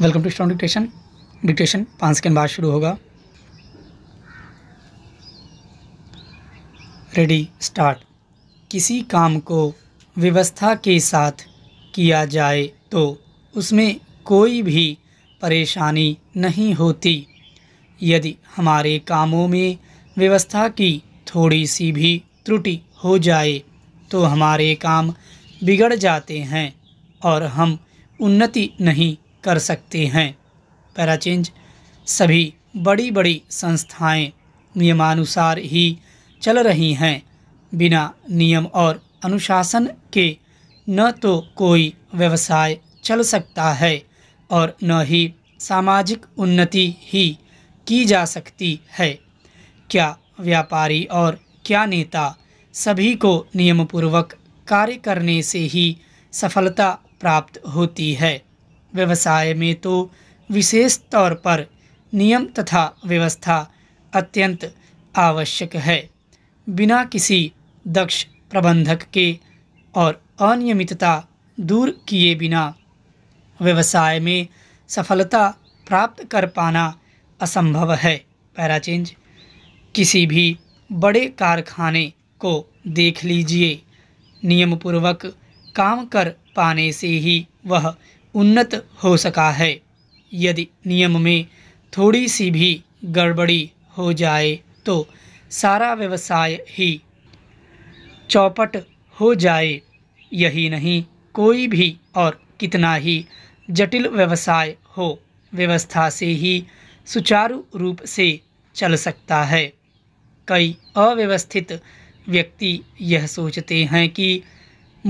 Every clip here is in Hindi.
Welcome to steno dictation dictation पाँच सेकेंड बाद शुरू होगा रेडी स्टार्ट किसी काम को व्यवस्था के साथ किया जाए तो उसमें कोई भी परेशानी नहीं होती यदि हमारे कामों में व्यवस्था की थोड़ी सी भी त्रुटि हो जाए तो हमारे काम बिगड़ जाते हैं और हम उन्नति नहीं कर सकते हैं पैराचेंज सभी बड़ी बड़ी संस्थाएं नियमानुसार ही चल रही हैं बिना नियम और अनुशासन के न तो कोई व्यवसाय चल सकता है और न ही सामाजिक उन्नति ही की जा सकती है क्या व्यापारी और क्या नेता सभी को नियमपूर्वक कार्य करने से ही सफलता प्राप्त होती है व्यवसाय में तो विशेष तौर पर नियम तथा व्यवस्था अत्यंत आवश्यक है बिना किसी दक्ष प्रबंधक के और अनियमितता दूर किए बिना व्यवसाय में सफलता प्राप्त कर पाना असंभव है पैराचेंज किसी भी बड़े कारखाने को देख लीजिए नियमपूर्वक काम कर पाने से ही वह उन्नत हो सका है यदि नियम में थोड़ी सी भी गड़बड़ी हो जाए तो सारा व्यवसाय ही चौपट हो जाए यही नहीं कोई भी और कितना ही जटिल व्यवसाय हो व्यवस्था से ही सुचारू रूप से चल सकता है कई अव्यवस्थित व्यक्ति यह सोचते हैं कि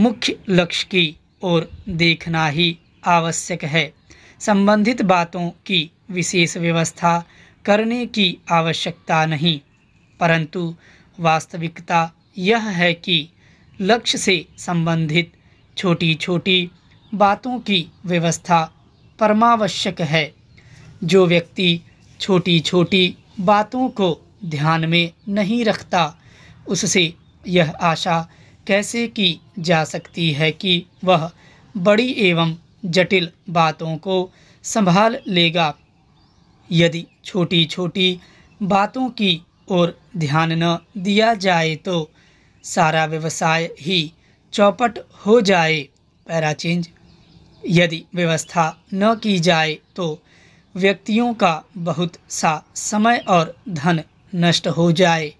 मुख्य लक्ष्य की ओर देखना ही आवश्यक है संबंधित बातों की विशेष व्यवस्था करने की आवश्यकता नहीं परंतु वास्तविकता यह है कि लक्ष्य से संबंधित छोटी छोटी बातों की व्यवस्था परमावश्यक है जो व्यक्ति छोटी छोटी बातों को ध्यान में नहीं रखता उससे यह आशा कैसे की जा सकती है कि वह बड़ी एवं जटिल बातों को संभाल लेगा यदि छोटी छोटी बातों की ओर ध्यान न दिया जाए तो सारा व्यवसाय ही चौपट हो जाए पैराचेंज यदि व्यवस्था न की जाए तो व्यक्तियों का बहुत सा समय और धन नष्ट हो जाए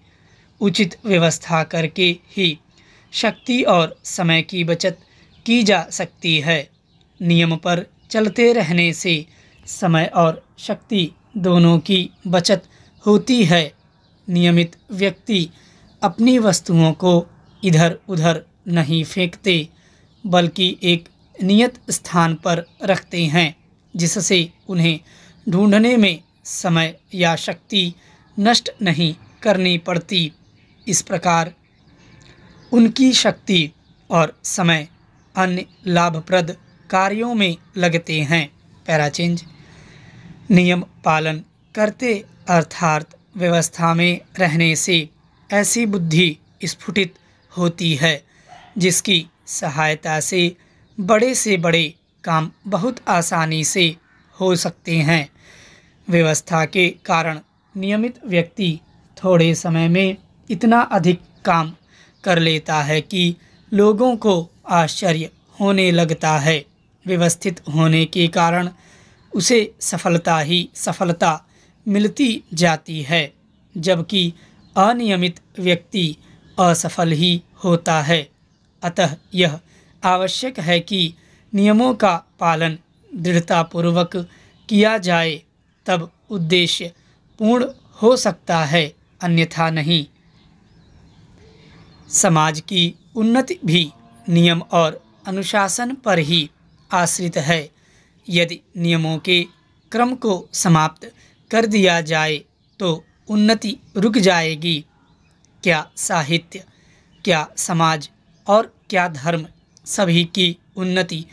उचित व्यवस्था करके ही शक्ति और समय की बचत की जा सकती है नियम पर चलते रहने से समय और शक्ति दोनों की बचत होती है नियमित व्यक्ति अपनी वस्तुओं को इधर उधर नहीं फेंकते बल्कि एक नियत स्थान पर रखते हैं जिससे उन्हें ढूंढने में समय या शक्ति नष्ट नहीं करनी पड़ती इस प्रकार उनकी शक्ति और समय अन्य लाभप्रद कार्यों में लगते हैं पैराचेंज नियम पालन करते अर्थात व्यवस्था में रहने से ऐसी बुद्धि स्फुटित होती है जिसकी सहायता से बड़े से बड़े काम बहुत आसानी से हो सकते हैं व्यवस्था के कारण नियमित व्यक्ति थोड़े समय में इतना अधिक काम कर लेता है कि लोगों को आश्चर्य होने लगता है व्यवस्थित होने के कारण उसे सफलता ही सफलता मिलती जाती है जबकि अनियमित व्यक्ति असफल ही होता है अतः यह आवश्यक है कि नियमों का पालन दृढ़तापूर्वक किया जाए तब उद्देश्य पूर्ण हो सकता है अन्यथा नहीं समाज की उन्नति भी नियम और अनुशासन पर ही आश्रित है यदि नियमों के क्रम को समाप्त कर दिया जाए तो उन्नति रुक जाएगी क्या साहित्य क्या समाज और क्या धर्म सभी की उन्नति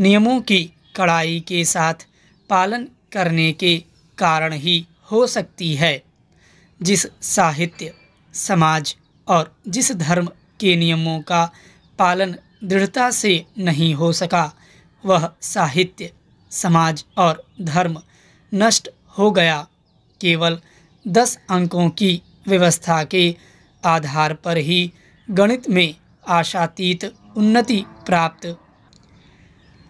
नियमों की कड़ाई के साथ पालन करने के कारण ही हो सकती है जिस साहित्य समाज और जिस धर्म के नियमों का पालन दृढ़ता से नहीं हो सका वह साहित्य समाज और धर्म नष्ट हो गया केवल दस अंकों की व्यवस्था के आधार पर ही गणित में आशातीत उन्नति प्राप्त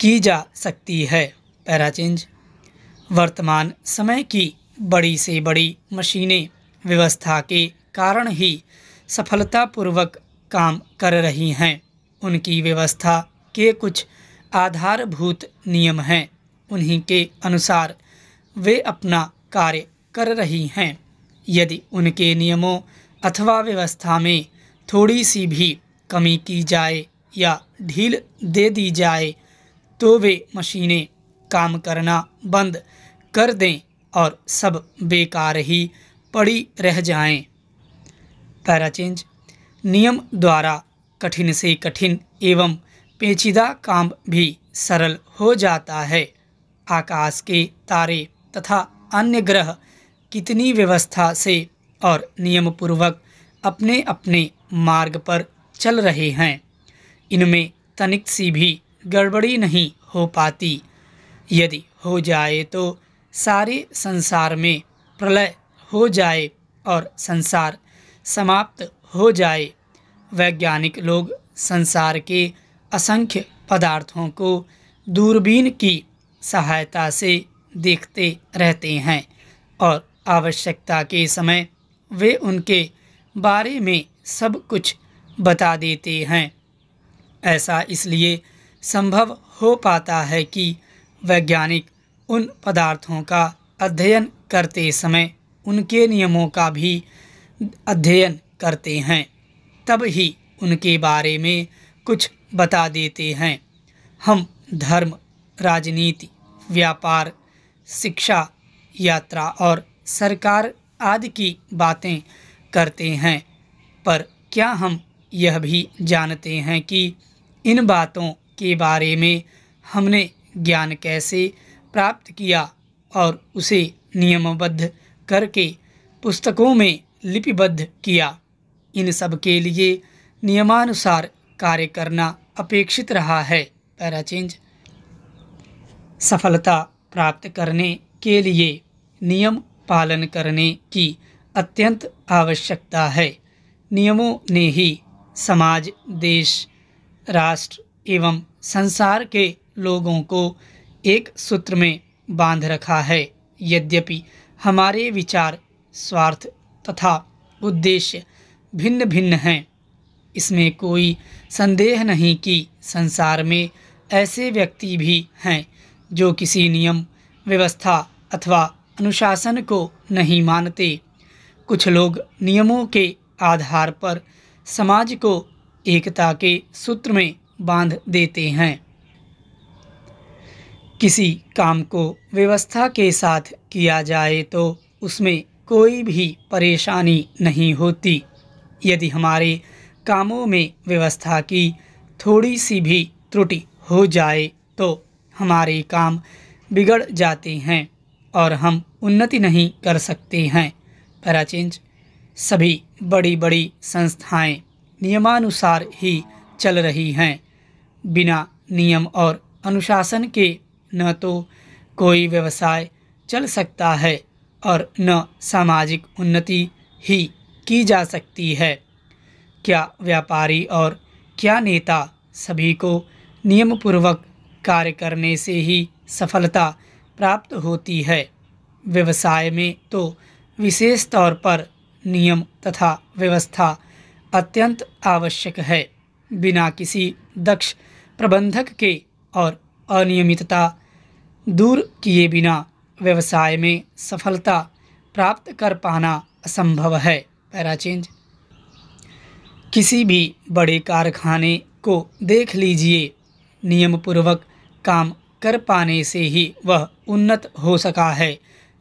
की जा सकती है पैराचेंज वर्तमान समय की बड़ी से बड़ी मशीनें व्यवस्था के कारण ही सफलतापूर्वक काम कर रही हैं उनकी व्यवस्था के कुछ आधारभूत नियम हैं उन्हीं के अनुसार वे अपना कार्य कर रही हैं यदि उनके नियमों अथवा व्यवस्था में थोड़ी सी भी कमी की जाए या ढील दे दी जाए तो वे मशीनें काम करना बंद कर दें और सब बेकार ही पड़ी रह जाएं। पैराचेंज नियम द्वारा कठिन से कठिन एवं पेचीदा काम भी सरल हो जाता है आकाश के तारे तथा अन्य ग्रह कितनी व्यवस्था से और नियमपूर्वक अपने अपने मार्ग पर चल रहे हैं इनमें तनिक सी भी गड़बड़ी नहीं हो पाती यदि हो जाए तो सारे संसार में प्रलय हो जाए और संसार समाप्त हो जाए वैज्ञानिक लोग संसार के असंख्य पदार्थों को दूरबीन की सहायता से देखते रहते हैं और आवश्यकता के समय वे उनके बारे में सब कुछ बता देते हैं ऐसा इसलिए संभव हो पाता है कि वैज्ञानिक उन पदार्थों का अध्ययन करते समय उनके नियमों का भी अध्ययन करते हैं तब ही उनके बारे में कुछ बता देते हैं हम धर्म राजनीति व्यापार शिक्षा यात्रा और सरकार आदि की बातें करते हैं पर क्या हम यह भी जानते हैं कि इन बातों के बारे में हमने ज्ञान कैसे प्राप्त किया और उसे नियमबद्ध करके पुस्तकों में लिपिबद्ध किया इन सब के लिए नियमानुसार कार्य करना अपेक्षित रहा है पैराचेंज सफलता प्राप्त करने के लिए नियम पालन करने की अत्यंत आवश्यकता है नियमों ने ही समाज देश राष्ट्र एवं संसार के लोगों को एक सूत्र में बांध रखा है यद्यपि हमारे विचार स्वार्थ तथा उद्देश्य भिन्न भिन्न हैं इसमें कोई संदेह नहीं कि संसार में ऐसे व्यक्ति भी हैं जो किसी नियम व्यवस्था अथवा अनुशासन को नहीं मानते कुछ लोग नियमों के आधार पर समाज को एकता के सूत्र में बांध देते हैं किसी काम को व्यवस्था के साथ किया जाए तो उसमें कोई भी परेशानी नहीं होती यदि हमारे कामों में व्यवस्था की थोड़ी सी भी त्रुटि हो जाए तो हमारे काम बिगड़ जाते हैं और हम उन्नति नहीं कर सकते हैं पैराचेंज सभी बड़ी बड़ी संस्थाएं नियमानुसार ही चल रही हैं बिना नियम और अनुशासन के न तो कोई व्यवसाय चल सकता है और न सामाजिक उन्नति ही की जा सकती है क्या व्यापारी और क्या नेता सभी को नियमपूर्वक कार्य करने से ही सफलता प्राप्त होती है व्यवसाय में तो विशेष तौर पर नियम तथा व्यवस्था अत्यंत आवश्यक है बिना किसी दक्ष प्रबंधक के और अनियमितता दूर किए बिना व्यवसाय में सफलता प्राप्त कर पाना असंभव है पैराचेंज किसी भी बड़े कारखाने को देख लीजिए नियम पूर्वक काम कर पाने से ही वह उन्नत हो सका है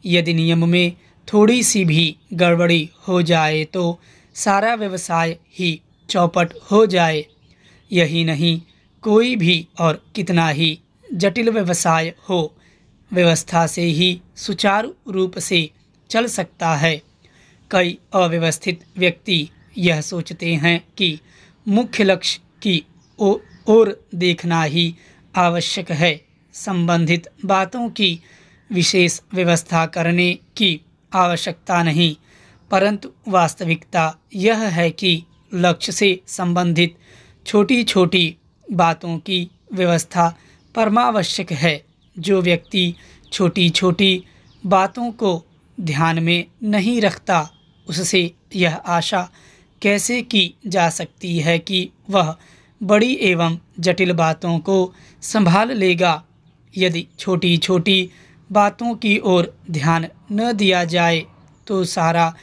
यदि नियम में थोड़ी सी भी गड़बड़ी हो जाए तो सारा व्यवसाय ही चौपट हो जाए यही नहीं कोई भी और कितना ही जटिल व्यवसाय हो व्यवस्था से ही सुचारू रूप से चल सकता है कई अव्यवस्थित व्यक्ति यह सोचते हैं कि मुख्य लक्ष्य की ओर देखना ही आवश्यक है संबंधित बातों की विशेष व्यवस्था करने की आवश्यकता नहीं परंतु वास्तविकता यह है कि लक्ष्य से संबंधित छोटी छोटी बातों की व्यवस्था परमावश्यक है जो व्यक्ति छोटी छोटी बातों को ध्यान में नहीं रखता उससे यह आशा कैसे की जा सकती है कि वह बड़ी एवं जटिल बातों को संभाल लेगा यदि छोटी छोटी बातों की ओर ध्यान न दिया जाए तो सारा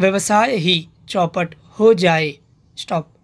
व्यवसाय ही चौपट हो जाए स्टॉप